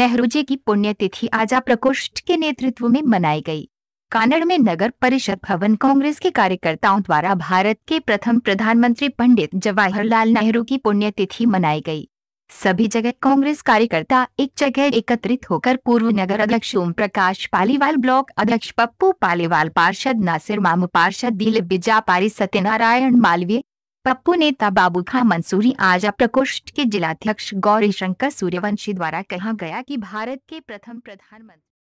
नेहरू जी की पुण्यतिथि आजा प्रकोष्ठ के नेतृत्व में मनाई गई कानड़ में नगर परिषद भवन कांग्रेस के कार्यकर्ताओं द्वारा भारत के प्रथम प्रधानमंत्री पंडित जवाहरलाल नेहरू की पुण्यतिथि मनाई गई सभी जगह कांग्रेस कार्यकर्ता एक जगह एकत्रित होकर पूर्व नगर अध्यक्ष ओम प्रकाश पालीवाल ब्लॉक अध्यक्ष पप्पू पालीवाल पार्षद नासिर मामू पार्षद दिलीप बिजा पारी सत्यनारायण मालवीय पप्पू नेता बाबू खां मंसूरी आज प्रकोष्ठ के जिलाध्यक्ष गौरी शंकर सूर्यवंशी द्वारा कहा गया कि भारत के प्रथम प्रधानमंत्री